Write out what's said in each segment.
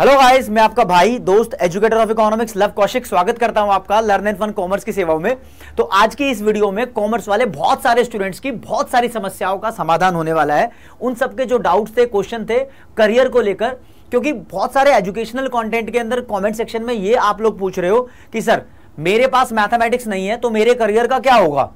hello guys मैं आपका भाई दोस्त educator of economics Luv Kaushik स्वागत करता हूं आपका लर्न एंड फन कॉमर्स की सेवाओं में तो आज की इस वीडियो में कॉमर्स वाले बहुत सारे स्टूडेंट्स की बहुत सारी समस्याओं का समाधान होने वाला है उन सबके जो डाउट्स थे क्वेश्चन थे करियर को लेकर क्योंकि बहुत सारे एजुकेशनल कॉन्टेंट के अंदर कॉमेंट सेक्शन में ये आप लोग पूछ रहे हो कि सर मेरे पास मैथमेटिक्स नहीं है तो मेरे करियर का क्या होगा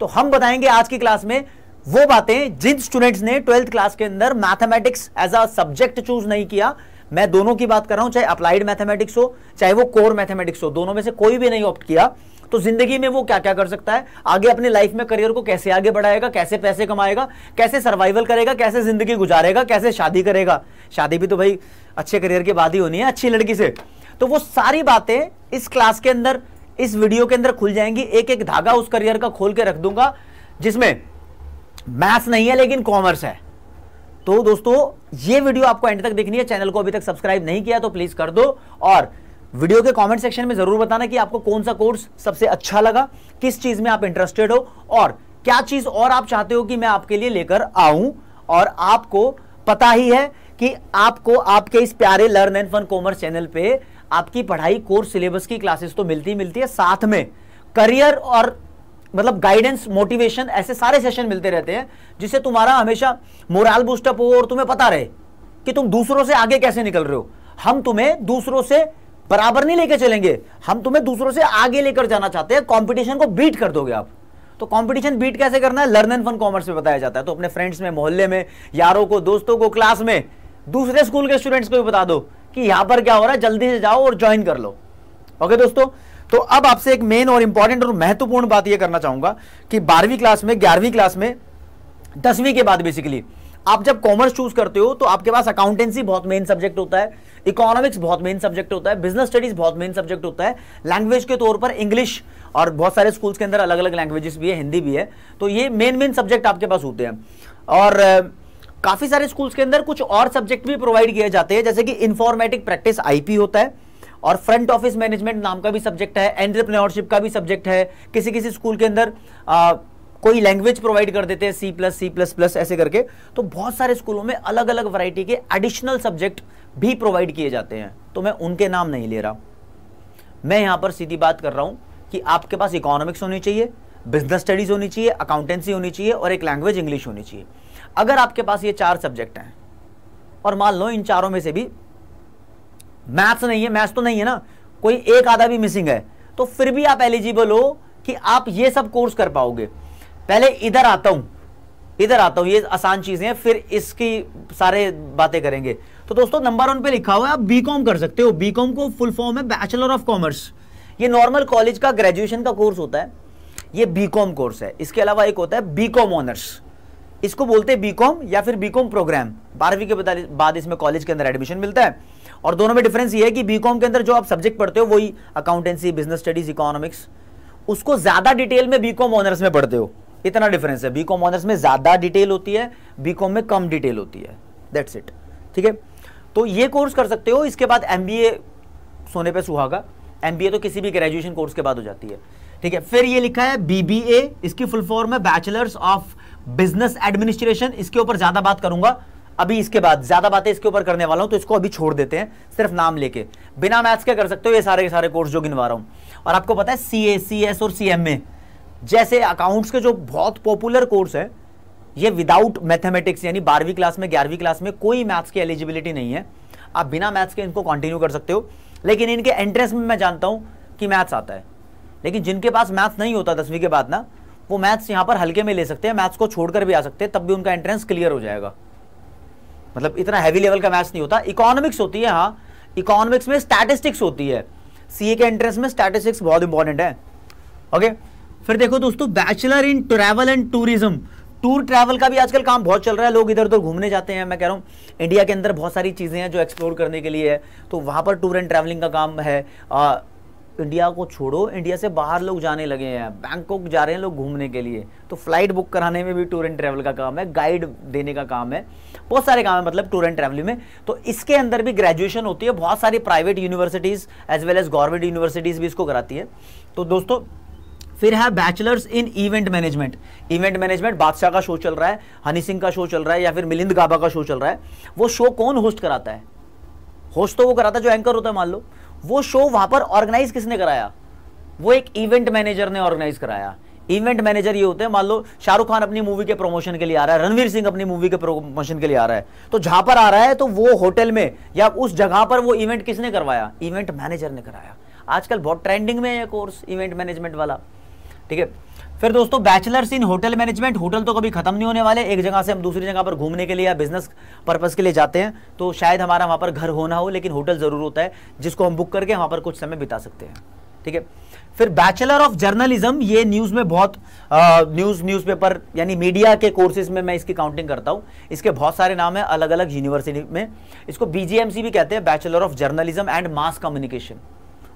तो हम बताएंगे आज की क्लास में वो बातें जिन स्टूडेंट्स ने ट्वेल्थ क्लास के अंदर mathematics as a subject choose नहीं किया मैं दोनों की बात कर रहा हूं चाहे अप्लाइड मैथमेटिक्स हो चाहे वो कोर मैथमेटिक्स हो दोनों में से कोई भी नहीं ऑप्ट किया तो जिंदगी में वो क्या क्या कर सकता है आगे अपनी लाइफ में करियर को कैसे आगे बढ़ाएगा कैसे पैसे कमाएगा कैसे सर्वाइवल करेगा कैसे जिंदगी गुजारेगा कैसे शादी करेगा शादी भी तो भाई अच्छे करियर के बाद ही होनी है अच्छी लड़की से तो वो सारी बातें इस क्लास के अंदर इस वीडियो के अंदर खुल जाएंगी एक एक धागा उस करियर का खोल के रख दूंगा जिसमें मैथ्स नहीं है लेकिन कॉमर्स है तो दोस्तों ये वीडियो आपको एंड तक देखनी है चैनल को अभी तक सब्सक्राइब नहीं किया तो प्लीज कर दो और वीडियो के कमेंट सेक्शन में जरूर बताना कि आपको कौन सा कोर्स सबसे अच्छा लगा किस चीज में आप इंटरेस्टेड हो और क्या चीज और आप चाहते हो कि मैं आपके लिए लेकर आऊं और आपको पता ही है कि आपको आपके इस प्यारे learn and fun commerce channel पे आपकी पढ़ाई कोर्स सिलेबस की क्लासेस तो मिलती मिलती है साथ में करियर और मतलब गाइडेंस मोटिवेशन ऐसे सारे सेशन मिलते रहते हैं जिससे तुम्हारा हमेशा मोरल बूस्टअप हो और तुम्हें पता रहे कि तुम दूसरों से आगे कैसे निकल रहे हो हम तुम्हें दूसरों से बराबर नहीं लेकर चलेंगे हम तुम्हें दूसरों से आगे लेकर जाना चाहते हैं कॉम्पिटिशन को बीट कर दोगे आप तो कंपटीशन बीट कैसे करना है लर्न एंड फन कॉमर्स में बताया जाता है तो अपने फ्रेंड्स में मोहल्ले में यारों को दोस्तों को क्लास में दूसरे स्कूल के स्टूडेंट्स को भी बता दो कि यहां पर क्या हो रहा है जल्दी से जाओ और ज्वाइन कर लो ओके दोस्तों तो अब आपसे एक मेन और इंपॉर्टेंट और महत्वपूर्ण बात यह करना चाहूंगा कि बारहवीं क्लास में ग्यारहवीं क्लास में दसवीं के बाद बेसिकली आप जब कॉमर्स चूज करते हो तो आपके पास अकाउंटेंसी बहुत मेन सब्जेक्ट होता है इकोनॉमिक्स बहुत मेन सब्जेक्ट होता है बिजनेस स्टडीज बहुत मेन सब्जेक्ट होता है लैंग्वेज के तौर पर इंग्लिश और बहुत सारे स्कूल्स के अंदर अलग अलग लैंग्वेजेस भी है हिंदी भी है तो ये मेन मेन सब्जेक्ट आपके पास होते हैं और काफ़ी सारे स्कूल्स के अंदर कुछ और सब्जेक्ट भी प्रोवाइड किए जाते हैं जैसे कि इन्फॉर्मेटिक प्रैक्टिस आईपी होता है और फ्रंट ऑफिस मैनेजमेंट नाम का भी सब्जेक्ट है एंटरप्रेन्योरशिप का भी सब्जेक्ट है किसी किसी स्कूल के अंदर आ, कोई लैंग्वेज प्रोवाइड कर देते हैं C plus C plus plus ऐसे करके तो बहुत सारे स्कूलों में अलग अलग वैरायटी के एडिशनल सब्जेक्ट भी प्रोवाइड किए जाते हैं तो मैं उनके नाम नहीं ले रहा मैं यहाँ पर सीधी बात कर रहा हूँ कि आपके पास इकोनॉमिक्स होनी चाहिए बिजनेस स्टडीज़ होनी चाहिए अकाउंटेंसी होनी चाहिए और एक लैंग्वेज इंग्लिश होनी चाहिए अगर आपके पास ये चार सब्जेक्ट हैं और मान लो इन चारों में से भी मैथ्स नहीं है मैथ्स तो नहीं है ना कोई एक आधा भी मिसिंग है तो फिर भी आप एलिजिबल हो कि आप ये सब कोर्स कर पाओगे पहले इधर आता हूं इधर आता हूं ये आसान चीजें हैं फिर इसकी सारे बातें करेंगे तो दोस्तों नंबर वन पे लिखा हुआ है आप बीकॉम कर सकते हो बीकॉम को फुल फॉर्म है बैचलर ऑफ कॉमर्स ये नॉर्मल कॉलेज का ग्रेजुएशन का कोर्स होता है ये बीकॉम कोर्स है इसके अलावा एक होता है बीकॉम ऑनर्स इसको बोलते हैं बीकॉम या फिर बीकॉम प्रोग्राम बारहवीं के बाद इसमें कॉलेज के अंदर एडमिशन मिलता है और दोनों में डिफरेंस ये है कि बीकॉम के अंदर जो आप सब्जेक्ट पढ़ते हो वही अकाउंटेंसी बिजनेस स्टडीज इकोनॉमिक्स उसको ज्यादा डिटेल में बीकॉम ऑनर्स में पढ़ते हो इतना डिफरेंस है बीकॉम ऑनर्स में ज्यादा डिटेल होती है बीकॉम में कम डिटेल होती है दैट्स इट ठीक है तो ये कोर्स कर सकते हो इसके बाद एम सोने पर सुहागा एम तो किसी भी ग्रेजुएशन कोर्स के बाद हो जाती है ठीक है फिर ये लिखा है बीबीए इसकी फुल फॉर्म है बैचलर्स ऑफ बिजनेस एडमिनिस्ट्रेशन इसके ऊपर ज्यादा बात करूंगा अभी इसके बाद ज़्यादा बातें इसके ऊपर करने वाला हूँ तो इसको अभी छोड़ देते हैं सिर्फ नाम लेके बिना मैथ्स के कर सकते हो ये सारे के सारे कोर्स जो गिनवा रहा हूँ और आपको पता है सी ए सी एस और सी एम ए जैसे अकाउंट्स के जो बहुत पॉपुलर कोर्स है ये विदाउट मैथमेटिक्स यानी बारहवीं क्लास में ग्यारहवीं क्लास में कोई मैथ्स की एलिजिबिलिटी नहीं है आप बिना मैथ्स के इनको कंटिन्यू कर सकते हो लेकिन इनके एंट्रेंस में मैं जानता हूँ कि मैथ्स आता है लेकिन जिनके पास मैथ्स नहीं होता दसवीं के बाद ना वो मैथ्स यहाँ पर हल्के में ले सकते हैं मैथ्स को छोड़कर भी आ सकते हैं तब भी उनका एंट्रेंस क्लियर हो जाएगा मतलब इतना हैवी लेवल का मैथ्स नहीं होता इकोनॉमिक्स होती है हाँ इकोनॉमिक्स में स्टैटिस्टिक्स होती है सीए के एंट्रेंस में स्टैटिस्टिक्स बहुत इंपॉर्टेंट है ओके फिर देखो दोस्तों bachelor in travel and tourism tour travel का भी आजकल काम बहुत चल रहा है लोग इधर उधर घूमने जाते हैं मैं कह रहा हूँ इंडिया के अंदर बहुत सारी चीज़ें हैं जो एक्सप्लोर करने के लिए है तो वहाँ पर टूर एंड ट्रैवलिंग का काम है इंडिया को छोड़ो इंडिया से बाहर लोग जाने लगे हैं बैंकॉक जा रहे हैं लोग घूमने के लिए तो फ्लाइट बुक कराने में भी टूर एंड ट्रैवल का काम है गाइड देने का काम है बहुत सारे काम है मतलब टूर एंड ट्रैवल में तो इसके अंदर भी ग्रेजुएशन होती है बहुत सारी private universities as well as government universities भी इसको कराती है तो दोस्तों फिर है bachelors in event management event management Badshah का शो चल रहा है हनी सिंह का शो चल रहा है या फिर मिलिंद गाबा का शो चल रहा है वो शो कौन होस्ट कराता है होस्ट तो वो कराता है जो एंकर होता है मान लो वो शो वहां पर ऑर्गेनाइज किसने कराया वो एक इवेंट मैनेजर ने ऑर्गेनाइज कराया इवेंट मैनेजर ये होते हैं मान लो शाहरुख खान अपनी मूवी के प्रमोशन के लिए आ रहा है रणवीर सिंह अपनी मूवी के प्रमोशन के लिए आ रहा है तो जहां पर आ रहा है तो वो होटल में या उस जगह पर वो इवेंट किसने करवाया इवेंट मैनेजर ने कराया आजकल बहुत ट्रेंडिंग में है कोर्स इवेंट मैनेजमेंट वाला ठीक है फिर दोस्तों bachelors in hotel management hotel तो कभी खत्म नहीं होने वाले एक जगह से हम दूसरी जगह पर घूमने के लिए या बिजनेस पर्पज के लिए जाते हैं तो शायद हमारा वहाँ पर घर होना हो लेकिन होटल ज़रूर होता है जिसको हम बुक करके वहाँ पर कुछ समय बिता सकते हैं ठीक है फिर बैचलर ऑफ जर्नलिज्म ये न्यूज़ में बहुत न्यूज़ न्यूज़पेपर यानी मीडिया के कोर्सेज में मैं इसकी काउंटिंग करता हूँ इसके बहुत सारे नाम है अलग अलग यूनिवर्सिटी में इसको बीजीएमसी भी कहते हैं bachelor of journalism and mass communication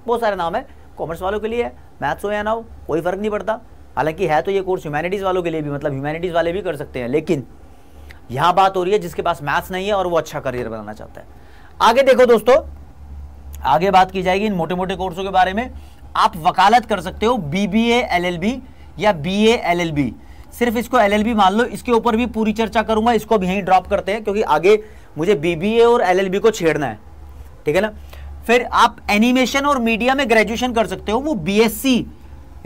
बहुत सारे नाम है कॉमर्स वालों के लिए मैथ्स हो या ना हो कोई फर्क नहीं पड़ता हालांकि है तो ये कोर्स ह्यूमैनिटीज़ वालों के लिए भी मतलब ह्यूमैनिटीज़ वाले भी कर सकते हैं लेकिन यहाँ बात हो रही है जिसके पास मैथ्स नहीं है और वो अच्छा करियर बनाना चाहता है आगे देखो दोस्तों आगे बात की जाएगी इन मोटे मोटे कोर्सों के बारे में आप वकालत कर सकते हो B B A L L B या B A L L B सिर्फ इसको एल एल बी मान लो इसके ऊपर भी पूरी चर्चा करूंगा इसको भी यहीं ड्रॉप करते हैं क्योंकि आगे मुझे बी बी ए और एल एल बी को छेड़ना है ठीक है ना फिर आप एनिमेशन और मीडिया में ग्रेजुएशन कर सकते हो वो बी एस सी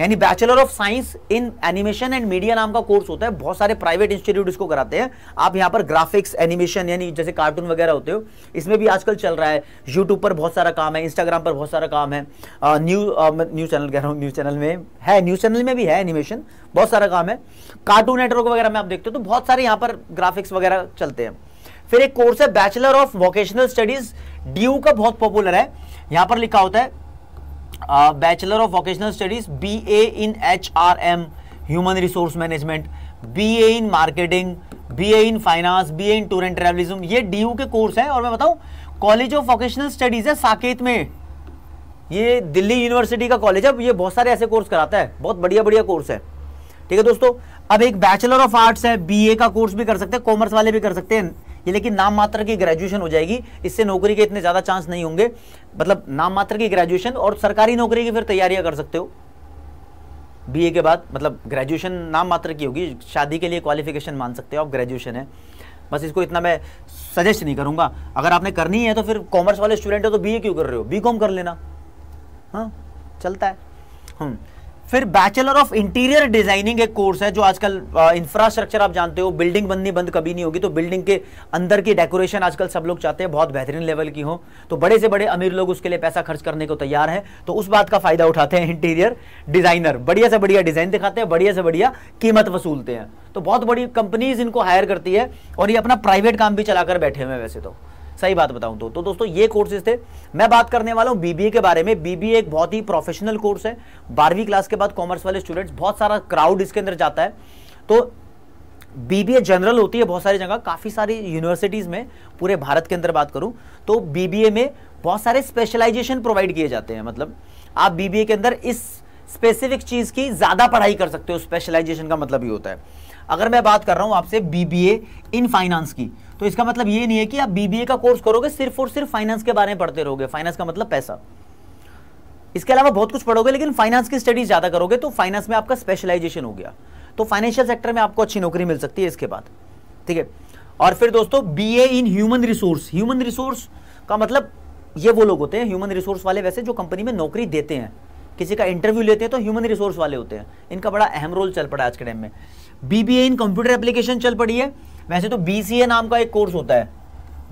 यानी bachelor of science in animation and media नाम का कोर्स होता है बहुत सारे प्राइवेट इंस्टीट्यूट इसको कराते हैं आप यहाँ पर ग्राफिक्स एनिमेशन यानी जैसे कार्टून वगैरह होते हो इसमें भी आजकल चल रहा है यूट्यूब पर बहुत सारा काम है इंस्टाग्राम पर बहुत सारा काम है न्यू न्यूज चैनल कह रहा हूँ न्यूज चैनल में है न्यूज चैनल में भी है एनिमेशन बहुत सारा काम है कार्टून नेटवर्क वगैरह में आप देखते हो तो बहुत सारे यहाँ पर ग्राफिक्स वगैरह चलते हैं फिर एक कोर्स है bachelor of vocational studies D का बहुत पॉपुलर है यहाँ पर लिखा होता है bachelor of vocational studies B A in H R M human resource management B A in marketing B A in finance B A in tour and travelism ये D you के कोर्स हैं और मैं बताऊँ कॉलेज ऑफ वोकेशनल स्टडीज़ है साकेत में ये Delhi university का कॉलेज है ये बहुत सारे ऐसे कोर्स कराता है बहुत बढ़िया बढ़िया कोर्स है ठीक है दोस्तों अब एक बैचलर ऑफ आर्ट्स है बीए का कोर्स भी कर सकते हैं कॉमर्स वाले भी कर सकते हैं ये लेकिन नाम मात्र की ग्रेजुएशन हो जाएगी इससे नौकरी के इतने ज़्यादा चांस नहीं होंगे मतलब नाम मात्र की ग्रेजुएशन और सरकारी नौकरी की फिर तैयारियां कर सकते हो बीए के बाद मतलब ग्रेजुएशन नाम मात्र की होगी शादी के लिए क्वालिफिकेशन मान सकते हो आप ग्रेजुएशन है बस इसको इतना मैं सजेस्ट नहीं करूंगा अगर आपने करनी है तो फिर कॉमर्स वाले स्टूडेंट हो तो बीए क्यों कर रहे हो बी कॉम कर लेना हाँ चलता है हम्म फिर बैचलर ऑफ इंटीरियर डिजाइनिंग एक कोर्स है जो आजकल इंफ्रास्ट्रक्चर आप जानते हो बिल्डिंग बननी बंद कभी नहीं होगी तो बिल्डिंग के अंदर की डेकोरेशन आजकल सब लोग चाहते हैं बहुत बेहतरीन लेवल की हो तो बड़े से बड़े अमीर लोग उसके लिए पैसा खर्च करने को तैयार हैं तो उस बात का फायदा उठाते हैं इंटीरियर डिजाइनर बढ़िया से बढ़िया डिजाइन दिखाते हैं बढ़िया से बढ़िया कीमत वसूलते हैं तो बहुत बड़ी कंपनीज इनको हायर करती है और ये अपना प्राइवेट काम भी चलाकर बैठे हुए हैं वैसे तो सही बात बताऊं तो तो दोस्तों ये कोर्सेज थे मैं बात करने वाला हूँ बीबीए के बारे में बीबीए एक बहुत ही प्रोफेशनल कोर्स है बारहवीं क्लास के बाद कॉमर्स वाले स्टूडेंट्स बहुत सारा क्राउड इसके अंदर जाता है तो बीबीए जनरल होती है बहुत सारी जगह काफ़ी सारी यूनिवर्सिटीज़ में पूरे भारत के अंदर बात करूं तो बीबीए में बहुत सारे स्पेशलाइजेशन प्रोवाइड किए जाते हैं मतलब आप बीबीए के अंदर इस स्पेसिफिक चीज़ की ज़्यादा पढ़ाई कर सकते हो स्पेशलाइजेशन का मतलब ही होता है अगर मैं बात कर रहा हूँ आपसे बीबीए इन फाइनेंस की तो इसका मतलब ये नहीं है कि आप बीबीए का कोर्स करोगे सिर्फ और सिर्फ फाइनेंस के बारे में पढ़ते रहोगे फाइनेंस का मतलब पैसा इसके अलावा बहुत कुछ पढ़ोगे लेकिन फाइनेंस की स्टडीज ज़्यादा करोगे तो फाइनेंस में आपका स्पेशलाइजेशन हो गया तो फाइनेंशियल सेक्टर में आपको अच्छी नौकरी मिल सकती है इसके बाद ठीक है और फिर दोस्तों BA in human resource human resource का मतलब ये वो लोग होते हैं ह्यूमन रिसोर्स वाले वैसे जो कंपनी में नौकरी देते हैं किसी का इंटरव्यू लेते हैं तो ह्यूमन रिसोर्स वाले होते हैं इनका बड़ा अहम रोल चल पड़ा आज के टाइम में बीबीए इन कंप्यूटर एप्लीकेशन चल पड़ी है वैसे तो बी नाम का एक कोर्स होता है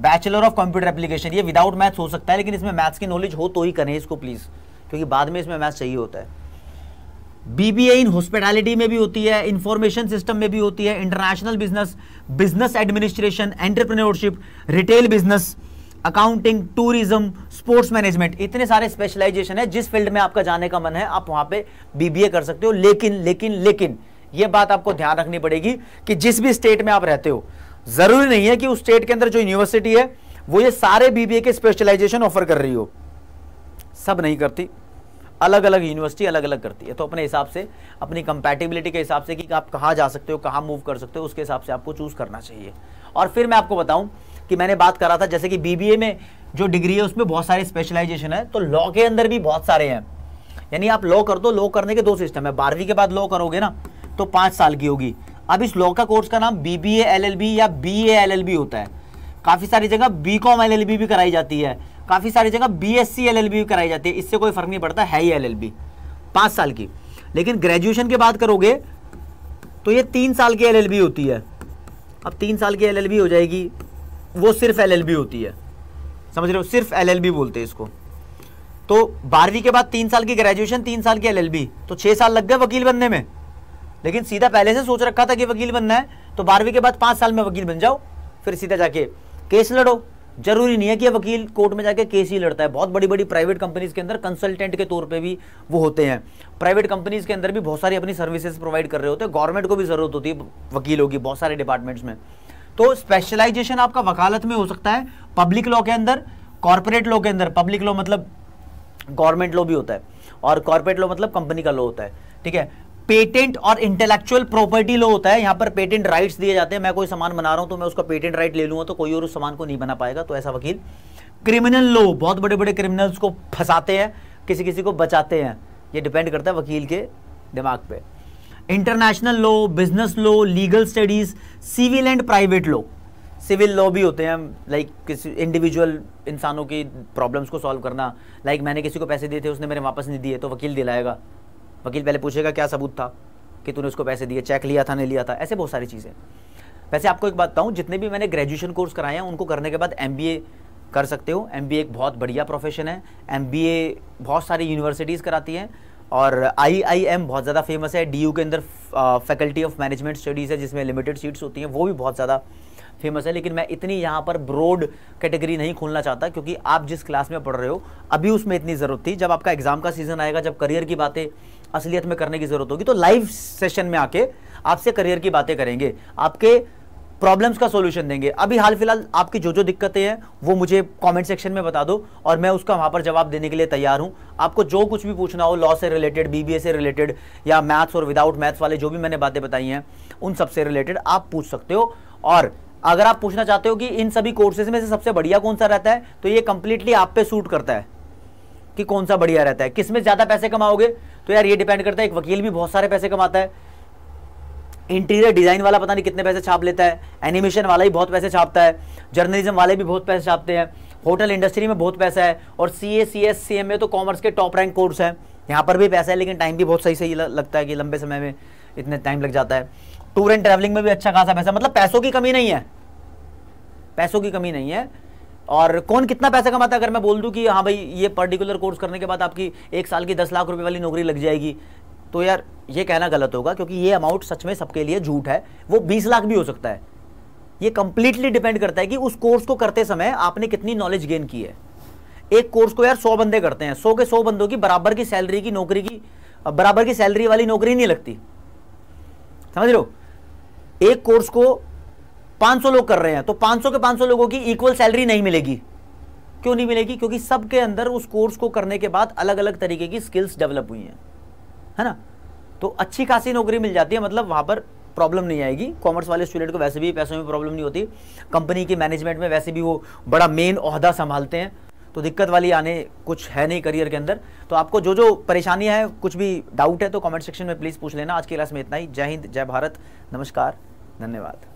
बैचलर ऑफ कंप्यूटर एप्लीकेशन ये विदाउट मैथ्स हो सकता है लेकिन इसमें मैथ्स की नॉलेज हो तो ही करें इसको प्लीज़ क्योंकि बाद में इसमें मैथ्स चाहिए होता है बीबीए इन हॉस्पिटैलिटी में भी होती है इंफॉर्मेशन सिस्टम में भी होती है international business business administration entrepreneurship retail business accounting tourism sports management इतने सारे स्पेशलाइजेशन है जिस फील्ड में आपका जाने का मन है आप वहां पे बीबीए कर सकते हो लेकिन लेकिन लेकिन यह बात आपको ध्यान रखनी पड़ेगी कि जिस भी स्टेट में आप रहते हो जरूरी नहीं है कि उस स्टेट के अंदर जो यूनिवर्सिटी है वो ये सारे बीबीए के स्पेशलाइजेशन ऑफर कर रही हो सब नहीं करती अलग अलग यूनिवर्सिटी अलग अलग करती है तो अपने हिसाब से अपनी कंपैटिबिलिटी के हिसाब से कि आप कहाँ जा सकते हो कहाँ मूव कर सकते हो उसके हिसाब से आपको चूज़ करना चाहिए और फिर मैं आपको बताऊं कि मैंने बात करा था जैसे कि बीबीए में जो डिग्री है उसमें बहुत सारे स्पेशलाइजेशन है तो लॉ के अंदर भी बहुत सारे हैं यानी आप लॉ कर दो लॉ करने के दो सिस्टम है बारहवीं के बाद लॉ करोगे ना तो पाँच साल की होगी अब इस लॉ का कोर्स का नाम बी बी एलएलबी या बी एलएलबी होता है काफ़ी सारी जगह बी कॉम बी भी कराई जाती है काफ़ी सारी जगह बी एस सी बी भी कराई जाती है इससे कोई फ़र्क नहीं पड़ता है ही बी पाँच साल की लेकिन ग्रेजुएशन की बात करोगे तो ये तीन साल की एलएलबी होती है अब तीन साल की एलएलबी हो जाएगी वो सिर्फ एलएलबी होती है समझ रहे हो सिर्फ एलएलबी बोलते हैं इसको तो बारहवीं के बाद तीन साल की ग्रेजुएशन तीन साल की एलएलबी तो छः साल लग गए वकील बनने में लेकिन सीधा पहले से सोच रखा था कि वकील बनना है तो बारहवीं के बाद पांच साल में वकील बन जाओ फिर सीधा जाके केस लड़ो जरूरी नहीं है कि वकील कोर्ट में जाके केस ही लड़ता है बहुत बड़ी बड़ी प्राइवेट कंपनीज के अंदर कंसल्टेंट के तौर पे भी वो होते हैं प्राइवेट कंपनीज के अंदर भी बहुत सारी अपनी सर्विसेज प्रोवाइड कर रहे होते हैं गवर्नमेंट को भी ज़रूरत होती है वकीलों की बहुत सारे डिपार्टमेंट्स में तो स्पेशलाइजेशन आपका वकालत में हो सकता है पब्लिक लॉ के अंदर कॉरपोरेट लॉ के अंदर पब्लिक लॉ मतलब गवर्नमेंट लॉ भी होता है और कॉरपोरेट लॉ मतलब कंपनी का लॉ होता है ठीक है पेटेंट और इंटेलेक्चुअल प्रॉपर्टी लो होता है यहाँ पर पेटेंट राइट्स दिए जाते हैं मैं कोई सामान बना रहा हूँ तो मैं उसका पेटेंट राइट ले लूँगा तो कोई और उस सामान को नहीं बना पाएगा तो ऐसा वकील क्रिमिनल लो बहुत बड़े बड़े क्रिमिनल्स को फंसाते हैं किसी किसी को बचाते हैं ये डिपेंड करता है वकील के दिमाग पे international law business law legal studies civil and private law civil law भी होते हैं लाइक like, किसी इंडिविजुअल इंसानों की प्रॉब्लम्स को सॉल्व करना लाइक like, मैंने किसी को पैसे दिए थे उसने मेरे वापस नहीं दिए तो वकील दिलाएगा वकील पहले पूछेगा क्या सबूत था कि तूने उसको पैसे दिए चेक लिया था नहीं लिया था ऐसे बहुत सारी चीज़ें वैसे आपको एक बात बताऊँ जितने भी मैंने ग्रेजुएशन कोर्स कराए हैं उनको करने के बाद एम कर सकते हो एम एक बहुत बढ़िया प्रोफेशन है एम बहुत सारी यूनिवर्सिटीज़ कराती हैं और आई आई एम बहुत ज़्यादा फेमस है डी के अंदर फैकल्टी ऑफ मैनेजमेंट स्टडीज़ है जिसमें लिमिटेड सीट्स होती हैं वो भी बहुत ज़्यादा फेमस है लेकिन मैं इतनी यहाँ पर ब्रॉड कैटेगरी नहीं खोलना चाहता क्योंकि आप जिस क्लास में पढ़ रहे हो अभी उसमें इतनी ज़रूरत थी जब आपका एग्ज़ाम का सीज़न आएगा जब करियर की बातें असलियत में करने की ज़रूरत होगी तो लाइव सेशन में आके आपसे करियर की बातें करेंगे आपके प्रॉब्लम्स का सोल्यूशन देंगे अभी हाल फिलहाल आपकी जो जो दिक्कतें हैं वो मुझे कमेंट सेक्शन में बता दो और मैं उसका वहाँ पर जवाब देने के लिए तैयार हूँ आपको जो कुछ भी पूछना हो लॉ से रिलेटेड बीबीए से रिलेटेड या मैथ्स और विदाउट मैथ्स वाले जो भी मैंने बातें बताई हैं उन सबसे रिलेटेड आप पूछ सकते हो और अगर आप पूछना चाहते हो कि इन सभी कोर्सेज में से सबसे बढ़िया कौन सा रहता है तो ये कंप्लीटली आप पे सूट करता है कि कौन सा बढ़िया रहता है किस में ज़्यादा पैसे कमाओगे तो यार ये डिपेंड करता है एक वकील भी बहुत सारे पैसे कमाता है इंटीरियर डिज़ाइन वाला पता नहीं कितने पैसे छाप लेता है एनिमेशन वाला ही बहुत पैसे छापता है जर्नलिज्म वाले भी बहुत पैसे छापते हैं होटल इंडस्ट्री में बहुत पैसा है और सी ए C S C M A तो कॉमर्स के टॉप रैंक कोर्स है यहाँ पर भी पैसा है लेकिन टाइम भी बहुत सही सही लगता है कि लंबे समय में इतने टाइम लग जाता है टूर एंड ट्रैवलिंग में भी अच्छा खासा पैसा मतलब पैसों की कमी नहीं है पैसों की कमी नहीं है और कौन कितना पैसा कमाता है अगर मैं बोल दूं कि हाँ भाई ये पर्टिकुलर कोर्स करने के बाद आपकी एक साल की दस लाख रुपए वाली नौकरी लग जाएगी तो यार ये कहना गलत होगा क्योंकि ये अमाउंट सच में सबके लिए झूठ है वो बीस लाख भी हो सकता है ये कंप्लीटली डिपेंड करता है कि उस कोर्स को करते समय आपने कितनी नॉलेज गेन की है एक कोर्स को यार सौ बंदे करते हैं सौ के सौ बंदों की बराबर की सैलरी की नौकरी की बराबर की सैलरी वाली नौकरी नहीं लगती समझ लो एक कोर्स को 500 लोग कर रहे हैं तो 500 के 500 लोगों की इक्वल सैलरी नहीं मिलेगी क्यों नहीं मिलेगी क्योंकि सबके अंदर उस कोर्स को करने के बाद अलग अलग तरीके की स्किल्स डेवलप हुई हैं है ना तो अच्छी खासी नौकरी मिल जाती है मतलब वहां पर प्रॉब्लम नहीं आएगी कॉमर्स वाले स्टूडेंट को वैसे भी पैसों में प्रॉब्लम नहीं होती कंपनी के मैनेजमेंट में वैसे भी वो बड़ा मेन अहदा संभालते हैं तो दिक्कत वाली आने कुछ है नहीं करियर के अंदर तो आपको जो जो परेशानियाँ हैं कुछ भी डाउट है तो कमेंट सेक्शन में प्लीज़ पूछ लेना आज की क्लास में इतना ही जय हिंद जय भारत नमस्कार धन्यवाद